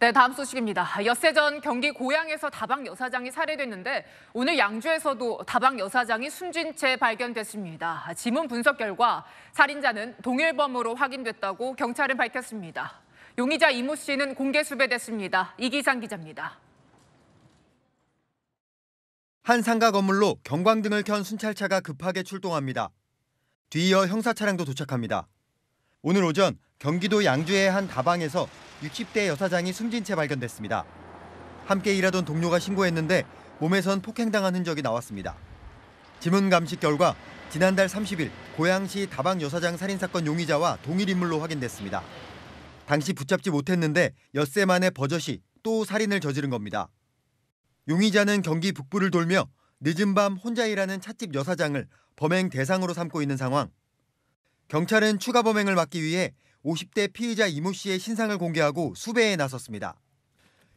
네, 다음 소식입니다. 엿새 전 경기 고양에서 다방 여사장이 살해됐는데 오늘 양주에서도 다방 여사장이 숨진 채 발견됐습니다. 지문 분석 결과 살인자는 동일범으로 확인됐다고 경찰은 밝혔습니다. 용의자 이모 씨는 공개 수배됐습니다. 이기상 기자입니다. 한 상가 건물로 경광등을 켠 순찰차가 급하게 출동합니다. 뒤이어 형사 차량도 도착합니다. 오늘 오전 경기도 양주의 한 다방에서 60대 여사장이 숨진 채 발견됐습니다. 함께 일하던 동료가 신고했는데 몸에선 폭행당한 흔적이 나왔습니다. 지문 감식 결과 지난달 30일 고양시 다방 여사장 살인사건 용의자와 동일 인물로 확인됐습니다. 당시 붙잡지 못했는데 엿새 만에 버젓이 또 살인을 저지른 겁니다. 용의자는 경기 북부를 돌며 늦은 밤 혼자 일하는 찻집 여사장을 범행 대상으로 삼고 있는 상황. 경찰은 추가 범행을 막기 위해 50대 피의자 이모 씨의 신상을 공개하고 수배에 나섰습니다.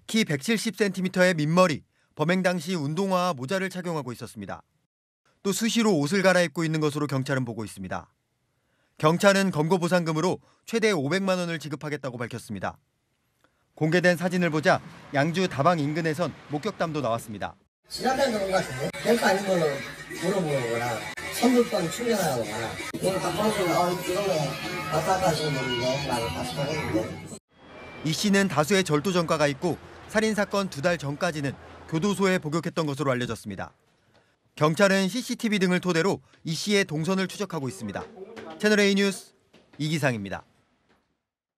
키 170cm의 민머리, 범행 당시 운동화와 모자를 착용하고 있었습니다. 또 수시로 옷을 갈아입고 있는 것으로 경찰은 보고 있습니다. 경찰은 검거 보상금으로 최대 500만 원을 지급하겠다고 밝혔습니다. 공개된 사진을 보자 양주 다방 인근에선 목격담도 나왔습니다. 지나간 그런 것 같은데? 별거 아닌 걸로 물어보는 거라 핸드폰 출력하는 거야. 이거 박광수는 어, 이놈의 왔다 갔시는데 라고 다시 말했는데. 이 씨는 다수의 절도 전과가 있고 살인 사건 두 달 전까지는 교도소에 복역했던 것으로 알려졌습니다. 경찰은 CCTV 등을 토대로 이 씨의 동선을 추적하고 있습니다. 채널A 뉴스 이기상입니다.